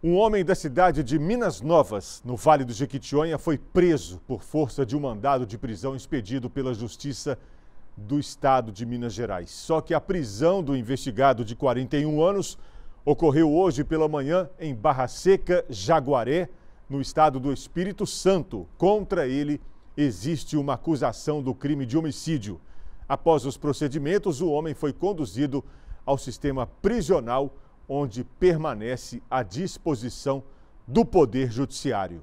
Um homem da cidade de Minas Novas, no Vale do Jequitinhonha, foi preso por força de um mandado de prisão expedido pela Justiça do Estado de Minas Gerais. Só que a prisão do investigado de 41 anos ocorreu hoje pela manhã em Barra Seca, Jaguaré, no estado do Espírito Santo. Contra ele existe uma acusação do crime de homicídio. Após os procedimentos, o homem foi conduzido ao sistema prisional onde permanece à disposição do Poder Judiciário.